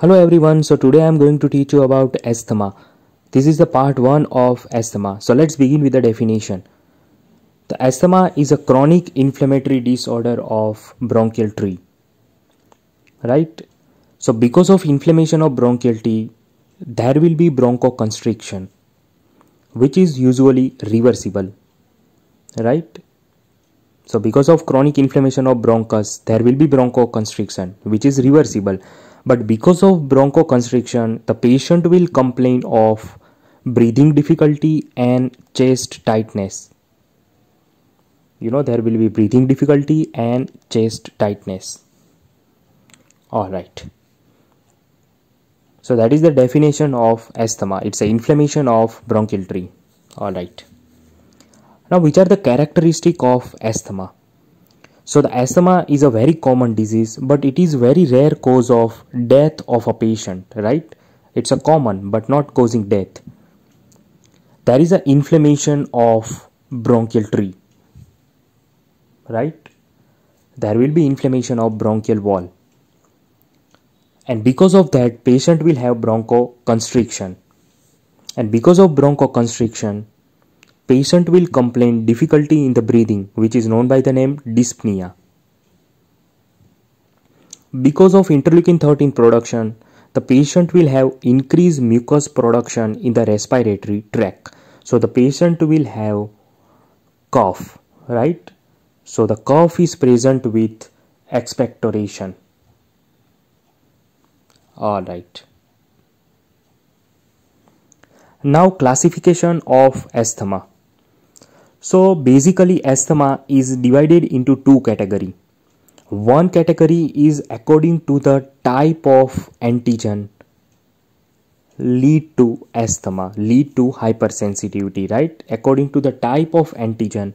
Hello everyone, so today I am going to teach you about asthma. This is the part 1 of asthma. So let's begin with the definition. The asthma is a chronic inflammatory disorder of bronchial tree. Right? So because of inflammation of bronchial tree, there will be bronchoconstriction which is usually reversible. Right? So because of chronic inflammation of bronchus, there will be bronchoconstriction which is reversible but because of bronchoconstriction the patient will complain of breathing difficulty and chest tightness you know there will be breathing difficulty and chest tightness all right so that is the definition of asthma it's an inflammation of bronchial tree all right now which are the characteristic of asthma so the asthma is a very common disease, but it is very rare cause of death of a patient, right? It's a common but not causing death. There is an inflammation of bronchial tree, right? There will be inflammation of bronchial wall. And because of that, patient will have bronchoconstriction. And because of bronchoconstriction, patient will complain difficulty in the breathing which is known by the name dyspnea. Because of interleukin 13 production, the patient will have increased mucus production in the respiratory tract. So the patient will have cough, right? So the cough is present with expectoration. All right. Now classification of asthma. So basically asthma is divided into two category. One category is according to the type of antigen lead to asthma, lead to hypersensitivity, right? According to the type of antigen,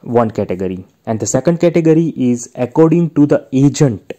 one category. And the second category is according to the agent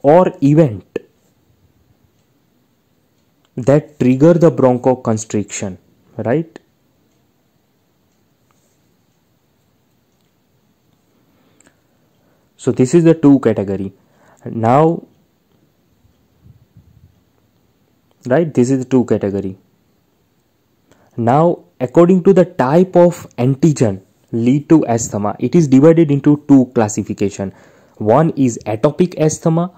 or event that trigger the bronchoconstriction right so this is the two category now right this is the two category now according to the type of antigen lead to asthma it is divided into two classification one is atopic asthma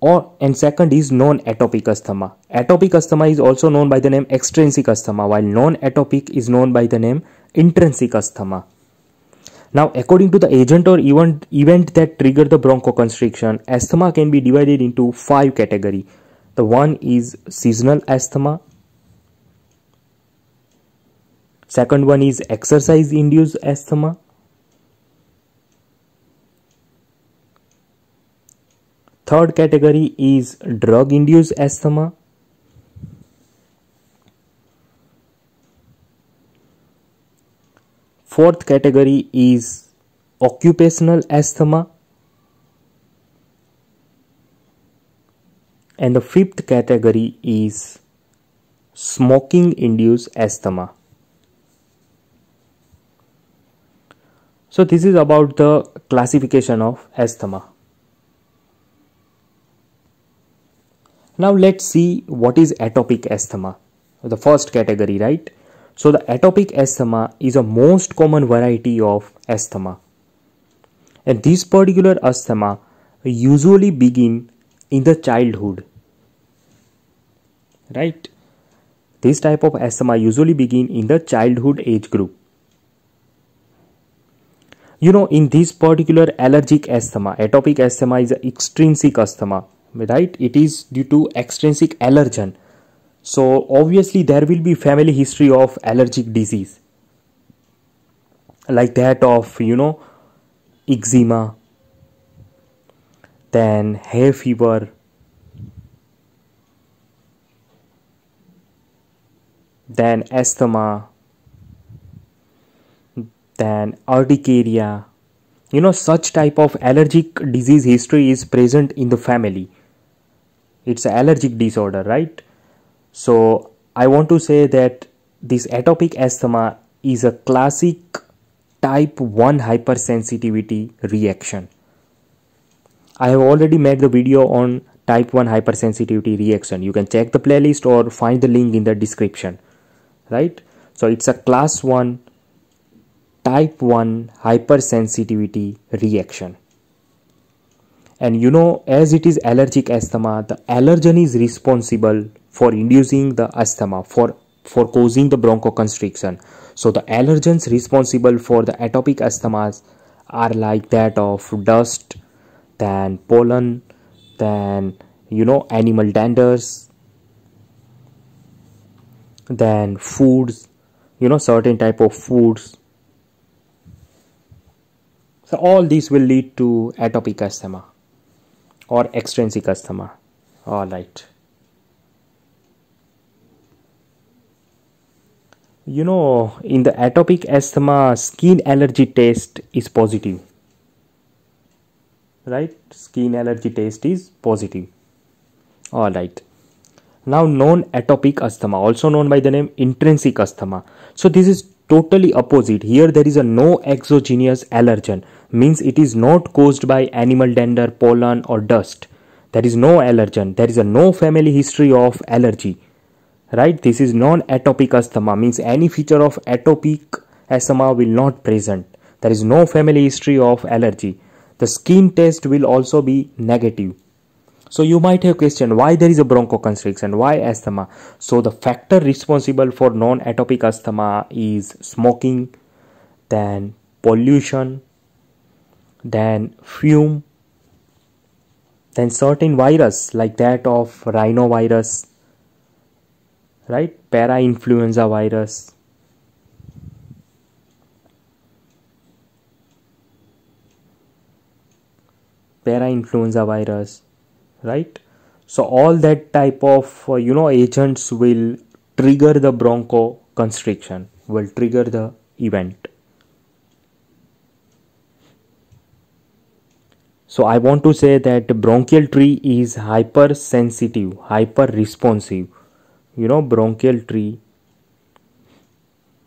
or and second is non-atopic asthma. Atopic asthma is also known by the name extrinsic asthma while non-atopic is known by the name intrinsic asthma. Now according to the agent or event, event that trigger the bronchoconstriction, asthma can be divided into five category. The one is seasonal asthma, second one is exercise induced asthma, Third category is drug induced asthma. Fourth category is occupational asthma. And the fifth category is smoking induced asthma. So this is about the classification of asthma. Now let's see what is atopic asthma, the first category, right? So the atopic asthma is a most common variety of asthma. And this particular asthma usually begin in the childhood, right? This type of asthma usually begin in the childhood age group. You know, in this particular allergic asthma, atopic asthma is extrinsic asthma right it is due to extrinsic allergen so obviously there will be family history of allergic disease like that of you know eczema then hay fever then asthma then urticaria you know such type of allergic disease history is present in the family it's an allergic disorder right so i want to say that this atopic asthma is a classic type 1 hypersensitivity reaction i have already made the video on type 1 hypersensitivity reaction you can check the playlist or find the link in the description right so it's a class 1 type 1 hypersensitivity reaction and you know, as it is allergic asthma, the allergen is responsible for inducing the asthma, for, for causing the bronchoconstriction. So the allergens responsible for the atopic asthmas are like that of dust, then pollen, then you know animal danders, then foods, you know certain type of foods. So all these will lead to atopic asthma or extrinsic asthma all right you know in the atopic asthma skin allergy test is positive right skin allergy test is positive all right now known atopic asthma also known by the name intrinsic asthma so this is totally opposite here there is a no exogenous allergen means it is not caused by animal dander, pollen or dust. There is no allergen. There is a no family history of allergy. Right? This is non-atopic asthma means any feature of atopic asthma will not present. There is no family history of allergy. The skin test will also be negative. So you might have question why there is a bronchoconstriction, why asthma. So the factor responsible for non-atopic asthma is smoking, then pollution, then fume, then certain virus like that of rhinovirus, right? Para influenza virus. Para influenza virus, right? So all that type of uh, you know agents will trigger the bronchoconstriction, will trigger the event. So I want to say that bronchial tree is hypersensitive, hyper responsive. You know, bronchial tree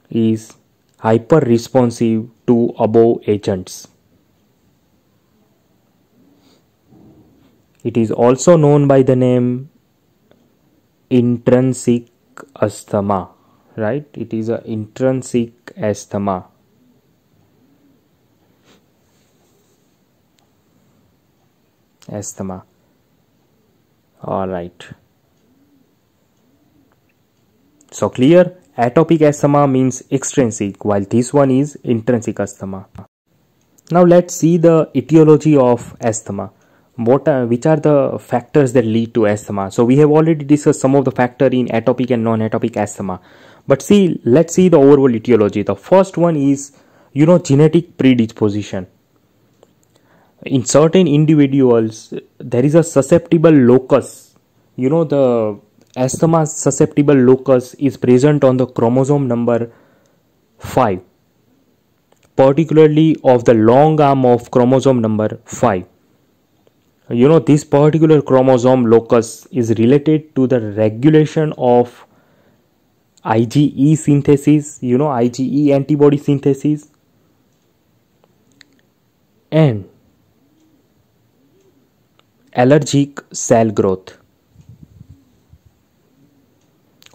is hyper responsive to above agents. It is also known by the name intrinsic asthma, right? It is a intrinsic asthma. asthma all right so clear atopic asthma means extrinsic while this one is intrinsic asthma now let's see the etiology of asthma what are, uh, which are the factors that lead to asthma so we have already discussed some of the factor in atopic and non-atopic asthma but see let's see the overall etiology the first one is you know genetic predisposition in certain individuals there is a susceptible locus you know the asthma susceptible locus is present on the chromosome number 5 particularly of the long arm of chromosome number 5 you know this particular chromosome locus is related to the regulation of IgE synthesis you know IgE antibody synthesis and allergic cell growth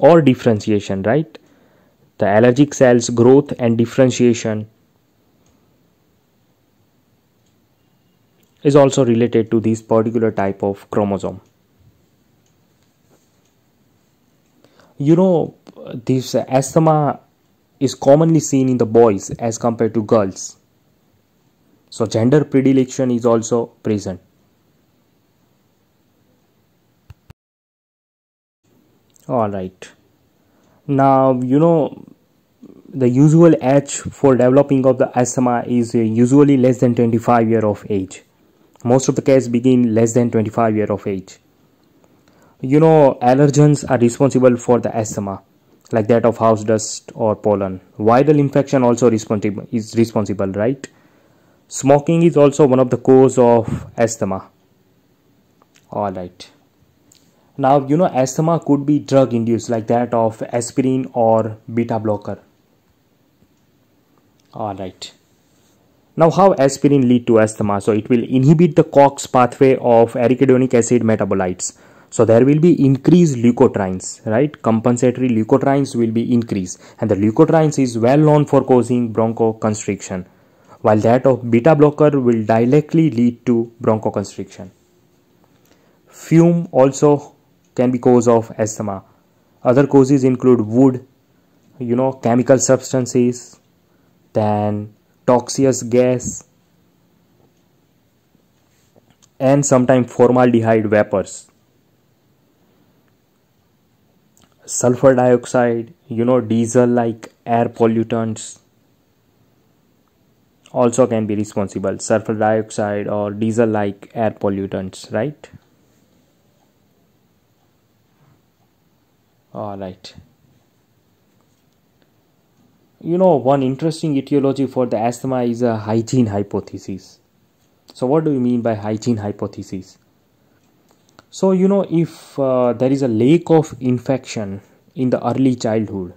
or differentiation right the allergic cells growth and differentiation is also related to this particular type of chromosome you know this asthma is commonly seen in the boys as compared to girls so gender predilection is also present all right now you know the usual age for developing of the asthma is uh, usually less than 25 year of age most of the cases begin less than 25 year of age you know allergens are responsible for the asthma like that of house dust or pollen viral infection also responsible is responsible right smoking is also one of the cause of asthma all right now, you know, asthma could be drug induced, like that of aspirin or beta blocker. All right. Now, how aspirin lead to asthma? So, it will inhibit the COX pathway of arachidonic acid metabolites. So, there will be increased leukotrienes, right? Compensatory leukotrienes will be increased, and the leukotrienes is well known for causing bronchoconstriction, while that of beta blocker will directly lead to bronchoconstriction. Fume also can be cause of asthma. Other causes include wood, you know, chemical substances, then toxic gas, and sometimes formaldehyde vapors. Sulfur dioxide, you know, diesel like air pollutants also can be responsible sulfur dioxide or diesel like air pollutants right all right you know one interesting etiology for the asthma is a hygiene hypothesis so what do you mean by hygiene hypothesis so you know if uh, there is a lack of infection in the early childhood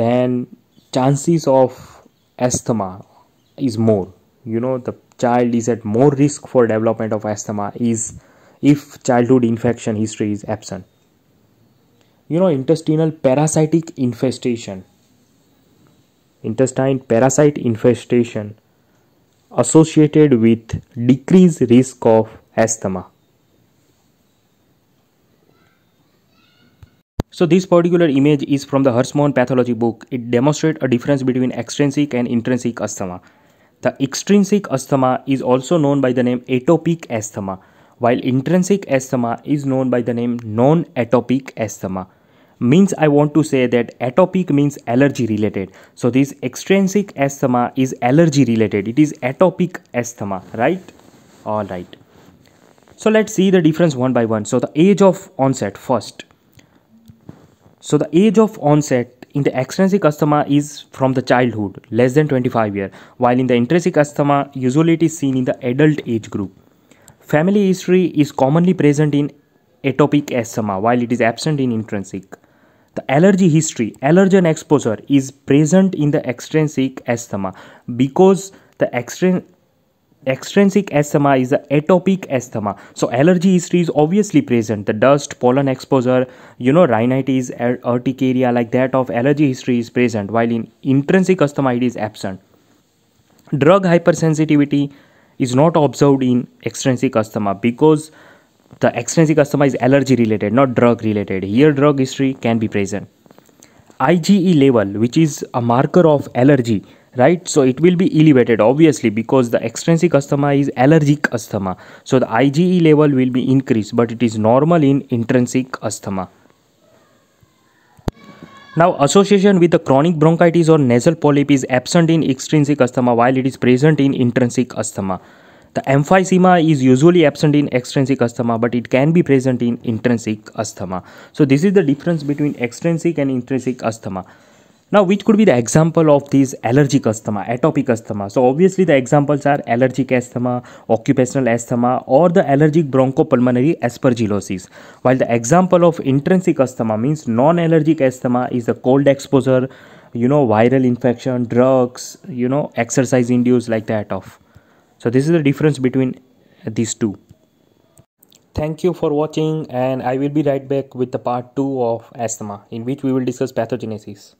then chances of asthma is more you know the child is at more risk for development of asthma is if childhood infection history is absent. You know, intestinal parasitic infestation. Intestine parasite infestation associated with decreased risk of asthma. So this particular image is from the Hirschman pathology book. It demonstrates a difference between extrinsic and intrinsic asthma. The extrinsic asthma is also known by the name atopic asthma while intrinsic asthma is known by the name non-atopic asthma means I want to say that atopic means allergy related. So this extrinsic asthma is allergy related. It is atopic asthma, right? All right. So let's see the difference one by one. So the age of onset first. So the age of onset in the extrinsic asthma is from the childhood, less than 25 year, while in the intrinsic asthma, usually it is seen in the adult age group. Family history is commonly present in atopic asthma while it is absent in intrinsic. The allergy history, allergen exposure is present in the extrinsic asthma because the extrin extrinsic asthma is the atopic asthma so allergy history is obviously present the dust pollen exposure you know rhinitis er-, urticaria like that of allergy history is present while in intrinsic asthma it is absent drug hypersensitivity is not observed in extrinsic asthma because the extrinsic asthma is allergy related not drug related here drug history can be present IgE level which is a marker of allergy right so it will be elevated obviously because the extrinsic asthma is allergic asthma so the IgE level will be increased but it is normal in intrinsic asthma now association with the chronic bronchitis or nasal polyp is absent in extrinsic asthma while it is present in intrinsic asthma. The emphysema is usually absent in extrinsic asthma but it can be present in intrinsic asthma. So this is the difference between extrinsic and intrinsic asthma. Now, which could be the example of these allergic asthma, atopic asthma? So, obviously, the examples are allergic asthma, occupational asthma, or the allergic bronchopulmonary aspergillosis. While the example of intrinsic asthma means non-allergic asthma is the cold exposure, you know, viral infection, drugs, you know, exercise induced like that of. So, this is the difference between these two. Thank you for watching and I will be right back with the part 2 of asthma in which we will discuss pathogenesis.